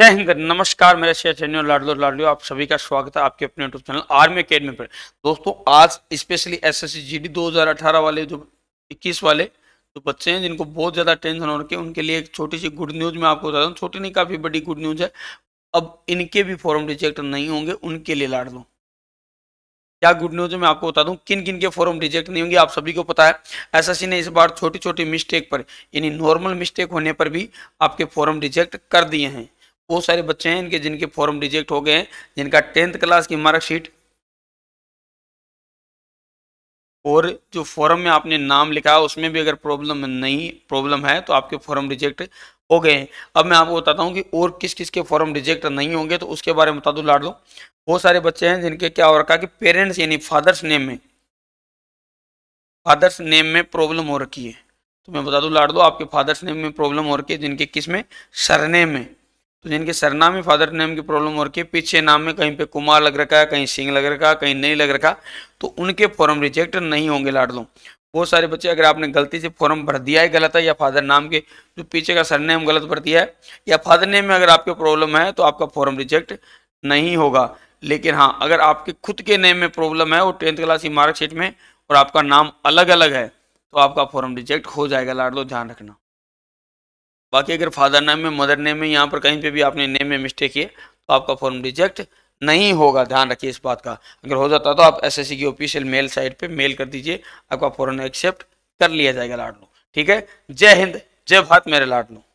जय हिंद नमस्कार मेरे शेयर चैनल लाडलो लाडलो आप सभी का स्वागत है आपके अपने यूट्यूब चैनल आर्मी अकेडमी पर दोस्तों आज स्पेशली एसएससी जीडी 2018 वाले जो 21 वाले जो बच्चे हैं जिनको बहुत ज़्यादा टेंशन हो रखी है उनके लिए एक छोटी सी गुड न्यूज़ मैं आपको बता दूँ छोटी नहीं काफ़ी बड़ी गुड न्यूज़ है अब इनके भी फॉर्म रिजेक्ट नहीं होंगे उनके लिए लाड लो क्या गुड न्यूज मैं आपको बता दूं किन किन के फॉर्म रिजेक्ट नहीं होंगे आप सभी को पता है एसएससी ने इस बार छोटी छोटी मिस्टेक पर यानी नॉर्मल मिस्टेक होने पर भी आपके फॉर्म रिजेक्ट कर दिए हैं बहुत सारे बच्चे हैं इनके जिनके फॉर्म रिजेक्ट हो गए हैं जिनका टेंथ क्लास की मार्कशीट और जो फॉर्म में आपने नाम लिखा उसमें भी अगर प्रॉब्लम नहीं प्रॉब्लम है तो आपके फॉर्म रिजेक्ट हो गए हैं अब मैं आपको बताता हूँ कि और किस किस के फॉर्म रिजेक्ट नहीं होंगे तो उसके बारे में बता दूँ लाड लो बहुत सारे बच्चे हैं जिनके क्या हो रखा है कि पेरेंट्स यानी फादर्स नेम में फादर्स नेम में प्रॉब्लम हो रखी है तो मैं बता दूँ लाड दो आपके फादर्स नेम में प्रॉब्लम हो रखी है जिनके किस में सरनेम में तो जिनके सरनाम में फादर नेम की प्रॉब्लम हो रखी है पीछे नाम में कहीं पे कुमार लग रखा है कहीं सिंह लग रखा है कहीं नहीं लग रखा तो उनके फॉर्म रिजेक्ट नहीं होंगे लाड दो बहुत सारे बच्चे अगर आपने गलती से फॉर्म भर दिया है गलत है या फादर नाम के जो पीछे का सरनेम गलत भर दिया है या फादर नेम में अगर आपके प्रॉब्लम है तो आपका फॉर्म रिजेक्ट नहीं होगा लेकिन हाँ अगर आपके खुद के नेम में प्रॉब्लम है वो टेंथ क्लास की मार्कशीट में और आपका नाम अलग अलग है तो आपका फॉर्म रिजेक्ट हो जाएगा लाड दो ध्यान रखना बाकी अगर फादर नेम में मदर नेम में यहाँ पर कहीं पे भी आपने नेम में मिस्टेक किए तो आपका फॉर्म रिजेक्ट नहीं होगा ध्यान रखिए इस बात का अगर हो जाता तो आप एस की ऑफिशियल मेल साइट पे मेल कर दीजिए आपका फॉरन एक्सेप्ट कर लिया जाएगा लाडनू ठीक है जय हिंद जय भारत मेरे लाडनू